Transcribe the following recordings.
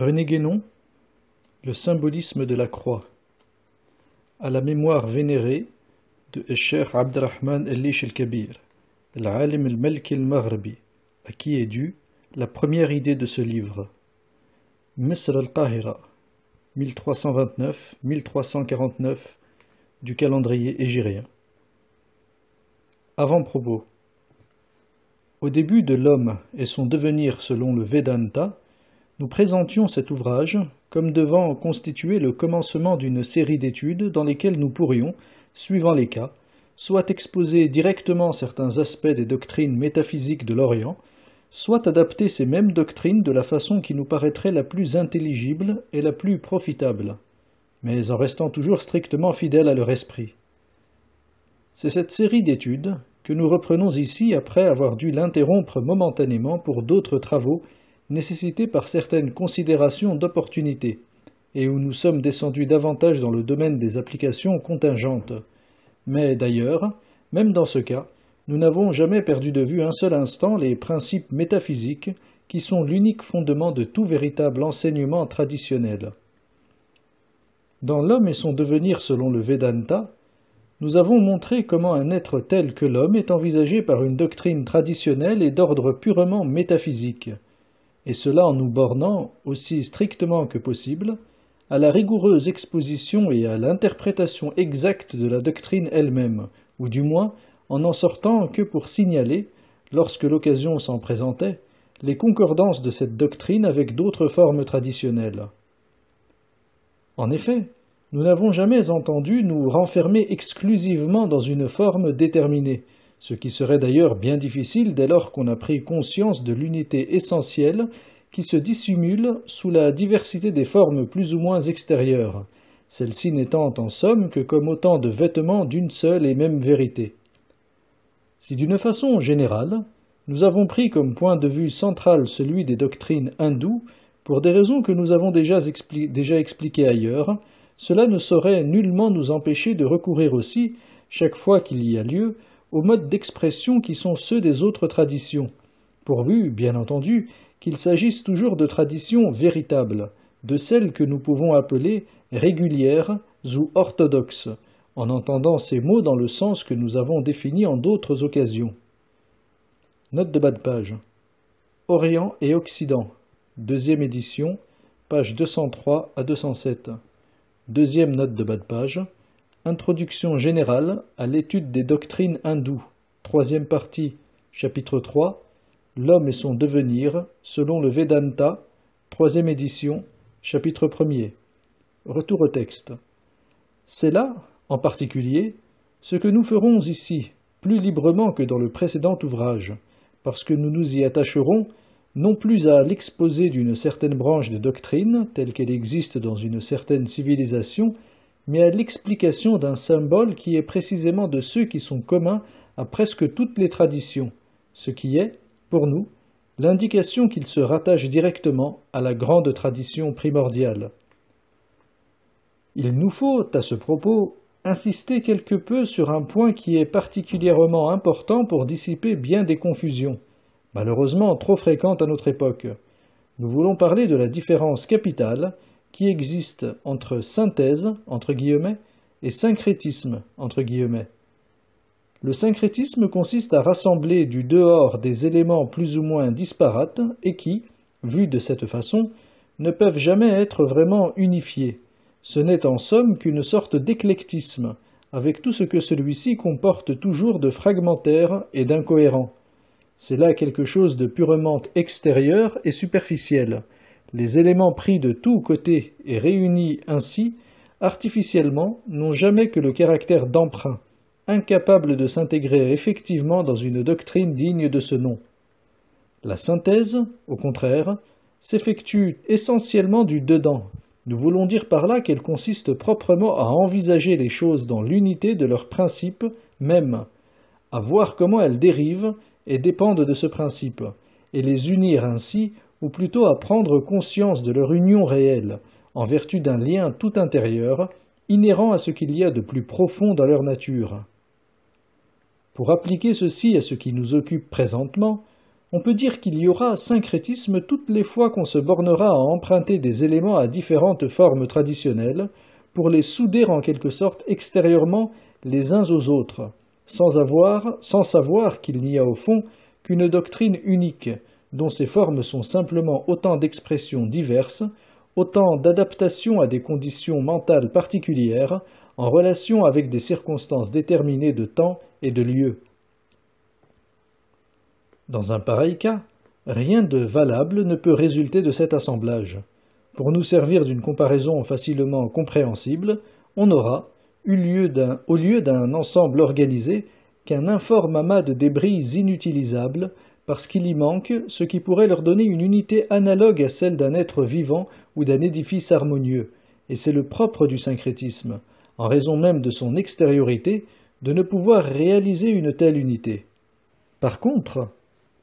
René Le symbolisme de la croix à la mémoire vénérée de Esher Abdelrahman El-Lish El-Kabir, l'alim el melkil el-Maghribi, à qui est due la première idée de ce livre. Misr al-Qahira, 1329-1349 du calendrier égyrien. Avant-propos Au début de l'homme et son devenir selon le Vedanta, nous présentions cet ouvrage comme devant constituer le commencement d'une série d'études dans lesquelles nous pourrions, suivant les cas, soit exposer directement certains aspects des doctrines métaphysiques de l'Orient, soit adapter ces mêmes doctrines de la façon qui nous paraîtrait la plus intelligible et la plus profitable, mais en restant toujours strictement fidèles à leur esprit. C'est cette série d'études que nous reprenons ici après avoir dû l'interrompre momentanément pour d'autres travaux nécessité par certaines considérations d'opportunité, et où nous sommes descendus davantage dans le domaine des applications contingentes. Mais d'ailleurs, même dans ce cas, nous n'avons jamais perdu de vue un seul instant les principes métaphysiques qui sont l'unique fondement de tout véritable enseignement traditionnel. Dans l'homme et son devenir selon le Vedanta, nous avons montré comment un être tel que l'homme est envisagé par une doctrine traditionnelle et d'ordre purement métaphysique et cela en nous bornant, aussi strictement que possible, à la rigoureuse exposition et à l'interprétation exacte de la doctrine elle-même, ou du moins en n'en sortant que pour signaler, lorsque l'occasion s'en présentait, les concordances de cette doctrine avec d'autres formes traditionnelles. En effet, nous n'avons jamais entendu nous renfermer exclusivement dans une forme déterminée, ce qui serait d'ailleurs bien difficile dès lors qu'on a pris conscience de l'unité essentielle qui se dissimule sous la diversité des formes plus ou moins extérieures, celles ci n'étant en somme que comme autant de vêtements d'une seule et même vérité. Si d'une façon générale, nous avons pris comme point de vue central celui des doctrines hindoues, pour des raisons que nous avons déjà expliquées ailleurs, cela ne saurait nullement nous empêcher de recourir aussi, chaque fois qu'il y a lieu, aux modes d'expression qui sont ceux des autres traditions, pourvu, bien entendu, qu'il s'agisse toujours de traditions véritables, de celles que nous pouvons appeler régulières ou orthodoxes, en entendant ces mots dans le sens que nous avons défini en d'autres occasions. Note de bas de page. Orient et Occident, deuxième édition, pages 203 à 207. Deuxième note de bas de page. Introduction générale à l'étude des doctrines hindoues. Troisième partie, chapitre 3. L'homme et son devenir selon le Vedanta. Troisième édition, chapitre 1er. Retour au texte. C'est là, en particulier, ce que nous ferons ici, plus librement que dans le précédent ouvrage, parce que nous nous y attacherons non plus à l'exposé d'une certaine branche de doctrine, telle qu'elle existe dans une certaine civilisation, mais à l'explication d'un symbole qui est précisément de ceux qui sont communs à presque toutes les traditions, ce qui est, pour nous, l'indication qu'il se rattache directement à la grande tradition primordiale. Il nous faut, à ce propos, insister quelque peu sur un point qui est particulièrement important pour dissiper bien des confusions, malheureusement trop fréquentes à notre époque. Nous voulons parler de la différence capitale qui existe entre synthèse, entre guillemets, et syncrétisme, entre guillemets. Le syncrétisme consiste à rassembler du dehors des éléments plus ou moins disparates et qui, vus de cette façon, ne peuvent jamais être vraiment unifiés. Ce n'est en somme qu'une sorte d'éclectisme, avec tout ce que celui-ci comporte toujours de fragmentaire et d'incohérent. C'est là quelque chose de purement extérieur et superficiel, les éléments pris de tous côtés et réunis ainsi, artificiellement, n'ont jamais que le caractère d'emprunt, incapable de s'intégrer effectivement dans une doctrine digne de ce nom. La synthèse, au contraire, s'effectue essentiellement du dedans. Nous voulons dire par là qu'elle consiste proprement à envisager les choses dans l'unité de leurs principes même, à voir comment elles dérivent et dépendent de ce principe, et les unir ainsi ou plutôt à prendre conscience de leur union réelle, en vertu d'un lien tout intérieur, inhérent à ce qu'il y a de plus profond dans leur nature. Pour appliquer ceci à ce qui nous occupe présentement, on peut dire qu'il y aura syncrétisme toutes les fois qu'on se bornera à emprunter des éléments à différentes formes traditionnelles pour les souder en quelque sorte extérieurement les uns aux autres, sans avoir, sans savoir qu'il n'y a au fond qu'une doctrine unique, dont ces formes sont simplement autant d'expressions diverses, autant d'adaptations à des conditions mentales particulières, en relation avec des circonstances déterminées de temps et de lieu. Dans un pareil cas, rien de valable ne peut résulter de cet assemblage. Pour nous servir d'une comparaison facilement compréhensible, on aura, au lieu d'un ensemble organisé, qu'un informe amas de débris inutilisables parce qu'il y manque ce qui pourrait leur donner une unité analogue à celle d'un être vivant ou d'un édifice harmonieux, et c'est le propre du syncrétisme, en raison même de son extériorité, de ne pouvoir réaliser une telle unité. Par contre,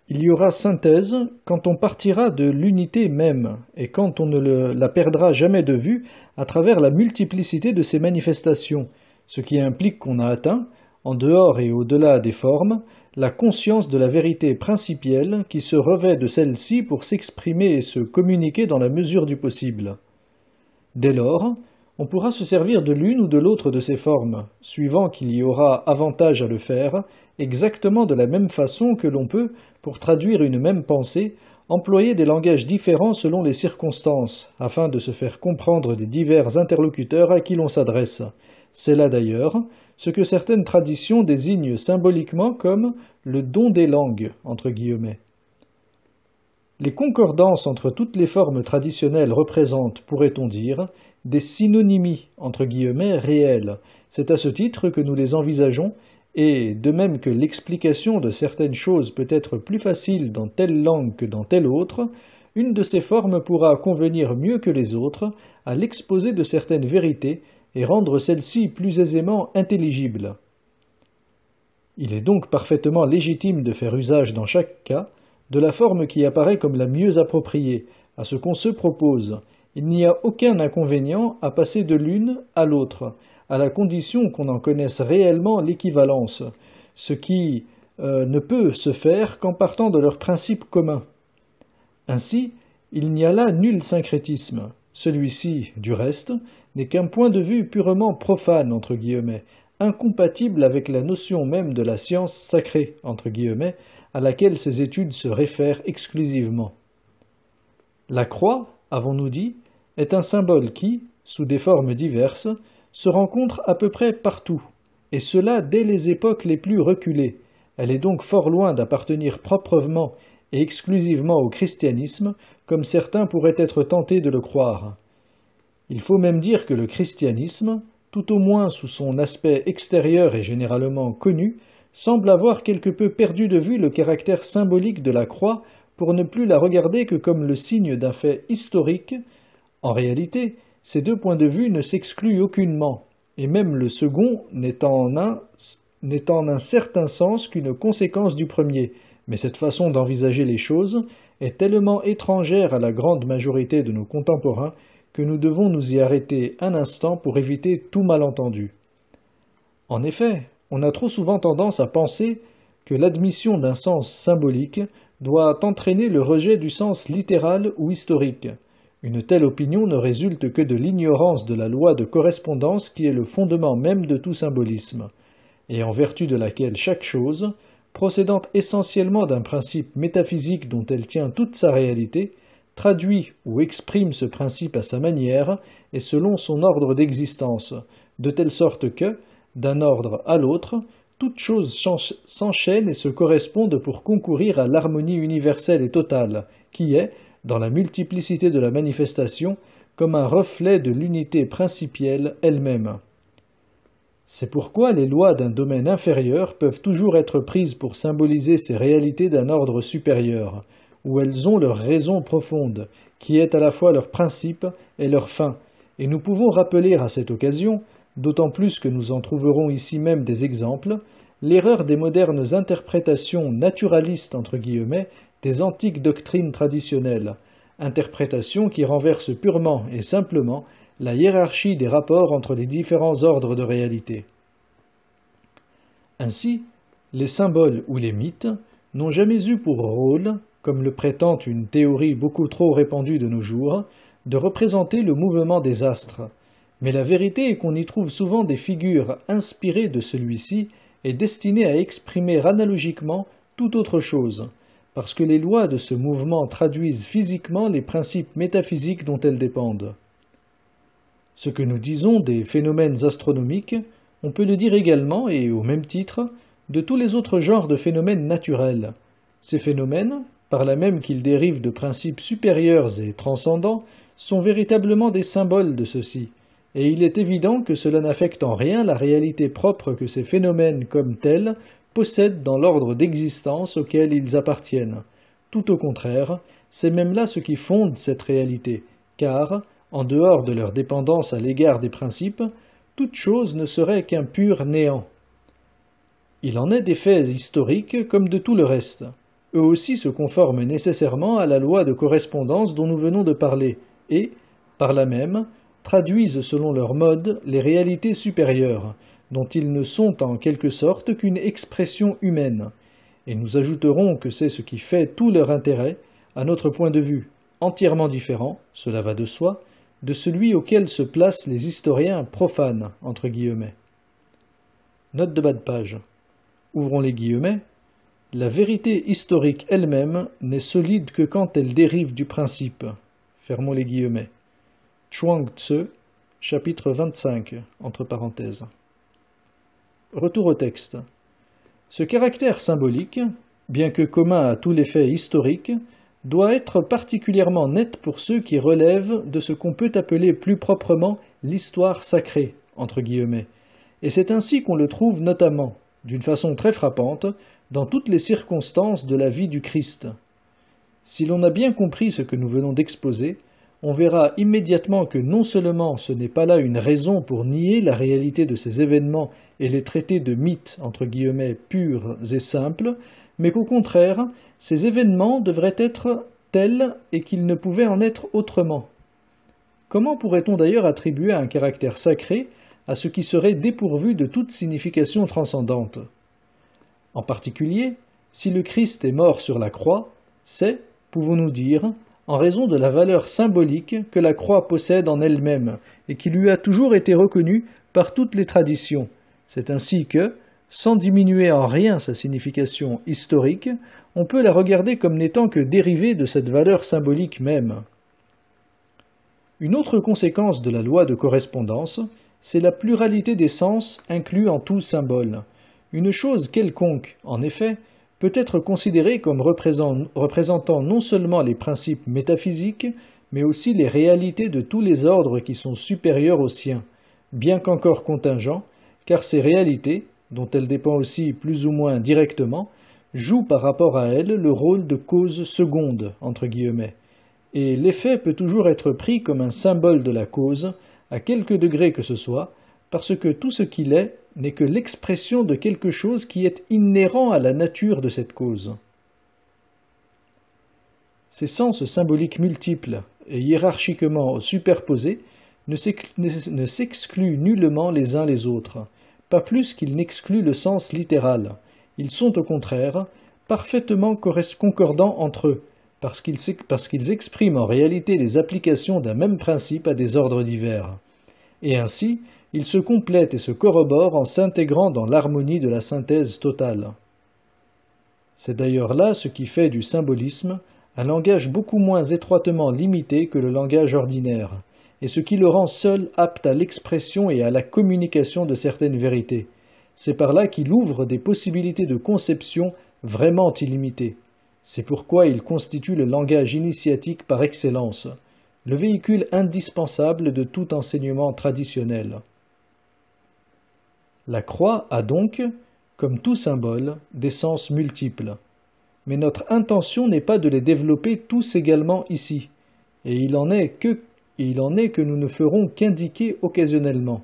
il y aura synthèse quand on partira de l'unité même, et quand on ne la perdra jamais de vue à travers la multiplicité de ses manifestations, ce qui implique qu'on a atteint, en dehors et au-delà des formes, la conscience de la vérité principielle qui se revêt de celle-ci pour s'exprimer et se communiquer dans la mesure du possible. Dès lors, on pourra se servir de l'une ou de l'autre de ces formes, suivant qu'il y aura avantage à le faire, exactement de la même façon que l'on peut, pour traduire une même pensée, employer des langages différents selon les circonstances, afin de se faire comprendre des divers interlocuteurs à qui l'on s'adresse. C'est là d'ailleurs ce que certaines traditions désignent symboliquement comme le don des langues, entre guillemets. Les concordances entre toutes les formes traditionnelles représentent, pourrait-on dire, des synonymies, entre guillemets, réelles. C'est à ce titre que nous les envisageons, et de même que l'explication de certaines choses peut être plus facile dans telle langue que dans telle autre, une de ces formes pourra convenir mieux que les autres à l'exposé de certaines vérités et rendre celle-ci plus aisément intelligible. Il est donc parfaitement légitime de faire usage dans chaque cas de la forme qui apparaît comme la mieux appropriée à ce qu'on se propose. Il n'y a aucun inconvénient à passer de l'une à l'autre, à la condition qu'on en connaisse réellement l'équivalence, ce qui euh, ne peut se faire qu'en partant de leurs principes communs. Ainsi, il n'y a là nul syncrétisme. Celui-ci, du reste, n'est qu'un point de vue purement profane, entre guillemets, incompatible avec la notion même de la science sacrée, entre guillemets, à laquelle ces études se réfèrent exclusivement. La croix, avons-nous dit, est un symbole qui, sous des formes diverses, se rencontre à peu près partout, et cela dès les époques les plus reculées. Elle est donc fort loin d'appartenir proprement et exclusivement au christianisme, comme certains pourraient être tentés de le croire. Il faut même dire que le christianisme, tout au moins sous son aspect extérieur et généralement connu, semble avoir quelque peu perdu de vue le caractère symbolique de la croix pour ne plus la regarder que comme le signe d'un fait historique. En réalité, ces deux points de vue ne s'excluent aucunement, et même le second n'est en un, un certain sens qu'une conséquence du premier, mais cette façon d'envisager les choses est tellement étrangère à la grande majorité de nos contemporains que nous devons nous y arrêter un instant pour éviter tout malentendu. En effet, on a trop souvent tendance à penser que l'admission d'un sens symbolique doit entraîner le rejet du sens littéral ou historique. Une telle opinion ne résulte que de l'ignorance de la loi de correspondance qui est le fondement même de tout symbolisme, et en vertu de laquelle chaque chose, procédant essentiellement d'un principe métaphysique dont elle tient toute sa réalité, traduit ou exprime ce principe à sa manière et selon son ordre d'existence, de telle sorte que, d'un ordre à l'autre, toutes choses s'enchaînent et se correspondent pour concourir à l'harmonie universelle et totale, qui est, dans la multiplicité de la manifestation, comme un reflet de l'unité principielle elle-même. C'est pourquoi les lois d'un domaine inférieur peuvent toujours être prises pour symboliser ces réalités d'un ordre supérieur, où elles ont leur raison profonde, qui est à la fois leur principe et leur fin, et nous pouvons rappeler à cette occasion, d'autant plus que nous en trouverons ici même des exemples, l'erreur des modernes interprétations naturalistes entre guillemets des antiques doctrines traditionnelles, interprétations qui renversent purement et simplement la hiérarchie des rapports entre les différents ordres de réalité. Ainsi, les symboles ou les mythes n'ont jamais eu pour rôle comme le prétend une théorie beaucoup trop répandue de nos jours, de représenter le mouvement des astres. Mais la vérité est qu'on y trouve souvent des figures inspirées de celui-ci et destinées à exprimer analogiquement tout autre chose, parce que les lois de ce mouvement traduisent physiquement les principes métaphysiques dont elles dépendent. Ce que nous disons des phénomènes astronomiques, on peut le dire également, et au même titre, de tous les autres genres de phénomènes naturels. Ces phénomènes, par là même qu'ils dérivent de principes supérieurs et transcendants, sont véritablement des symboles de ceux-ci, et il est évident que cela n'affecte en rien la réalité propre que ces phénomènes comme tels possèdent dans l'ordre d'existence auquel ils appartiennent. Tout au contraire, c'est même là ce qui fonde cette réalité, car, en dehors de leur dépendance à l'égard des principes, toute chose ne serait qu'un pur néant. Il en est des faits historiques comme de tout le reste eux aussi se conforment nécessairement à la loi de correspondance dont nous venons de parler, et, par là même, traduisent selon leur mode les réalités supérieures, dont ils ne sont en quelque sorte qu'une expression humaine, et nous ajouterons que c'est ce qui fait tout leur intérêt, à notre point de vue entièrement différent, cela va de soi, de celui auquel se placent les historiens profanes, entre guillemets. Note de bas de page. Ouvrons les guillemets, la vérité historique elle-même n'est solide que quand elle dérive du principe. Fermons les guillemets. Chuang Tzu, chapitre 25, entre parenthèses. Retour au texte. Ce caractère symbolique, bien que commun à tous les faits historiques, doit être particulièrement net pour ceux qui relèvent de ce qu'on peut appeler plus proprement l'histoire sacrée, entre guillemets. Et c'est ainsi qu'on le trouve notamment d'une façon très frappante, dans toutes les circonstances de la vie du Christ. Si l'on a bien compris ce que nous venons d'exposer, on verra immédiatement que non seulement ce n'est pas là une raison pour nier la réalité de ces événements et les traiter de mythes entre guillemets purs et simples, mais qu'au contraire, ces événements devraient être tels et qu'ils ne pouvaient en être autrement. Comment pourrait-on d'ailleurs attribuer un caractère sacré à ce qui serait dépourvu de toute signification transcendante. En particulier, si le Christ est mort sur la croix, c'est, pouvons-nous dire, en raison de la valeur symbolique que la croix possède en elle-même et qui lui a toujours été reconnue par toutes les traditions. C'est ainsi que, sans diminuer en rien sa signification historique, on peut la regarder comme n'étant que dérivée de cette valeur symbolique même. Une autre conséquence de la loi de correspondance, c'est la pluralité des sens inclus en tout symbole. Une chose quelconque, en effet, peut être considérée comme représentant non seulement les principes métaphysiques, mais aussi les réalités de tous les ordres qui sont supérieurs aux siens, bien qu'encore contingents, car ces réalités, dont elle dépend aussi plus ou moins directement, jouent par rapport à elle le rôle de cause seconde, entre guillemets, et l'effet peut toujours être pris comme un symbole de la cause, à quelque degré que ce soit, parce que tout ce qu'il est n'est que l'expression de quelque chose qui est inhérent à la nature de cette cause. Ces sens symboliques multiples et hiérarchiquement superposés ne s'excluent nullement les uns les autres, pas plus qu'ils n'excluent le sens littéral. Ils sont au contraire parfaitement concordants entre eux, parce qu'ils expriment en réalité les applications d'un même principe à des ordres divers. Et ainsi, ils se complètent et se corroborent en s'intégrant dans l'harmonie de la synthèse totale. C'est d'ailleurs là ce qui fait du symbolisme un langage beaucoup moins étroitement limité que le langage ordinaire, et ce qui le rend seul apte à l'expression et à la communication de certaines vérités. C'est par là qu'il ouvre des possibilités de conception vraiment illimitées. C'est pourquoi il constitue le langage initiatique par excellence, le véhicule indispensable de tout enseignement traditionnel. La croix a donc, comme tout symbole, des sens multiples. Mais notre intention n'est pas de les développer tous également ici, et il en est que, nous ne ferons qu'indiquer occasionnellement.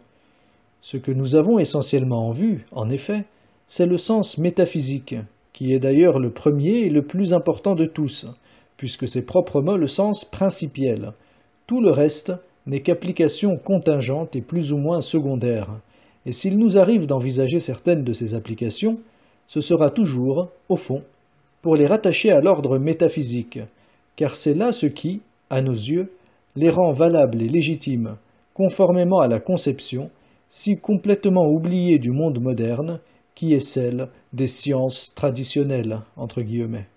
Ce que nous avons essentiellement en vue, en effet, c'est le sens métaphysique, qui est d'ailleurs le premier et le plus important de tous, puisque ses propres mots le sens principiel. Tout le reste n'est qu'application contingente et plus ou moins secondaire, et s'il nous arrive d'envisager certaines de ces applications, ce sera toujours, au fond, pour les rattacher à l'ordre métaphysique, car c'est là ce qui, à nos yeux, les rend valables et légitimes, conformément à la conception, si complètement oubliée du monde moderne, qui est celle des sciences traditionnelles, entre guillemets.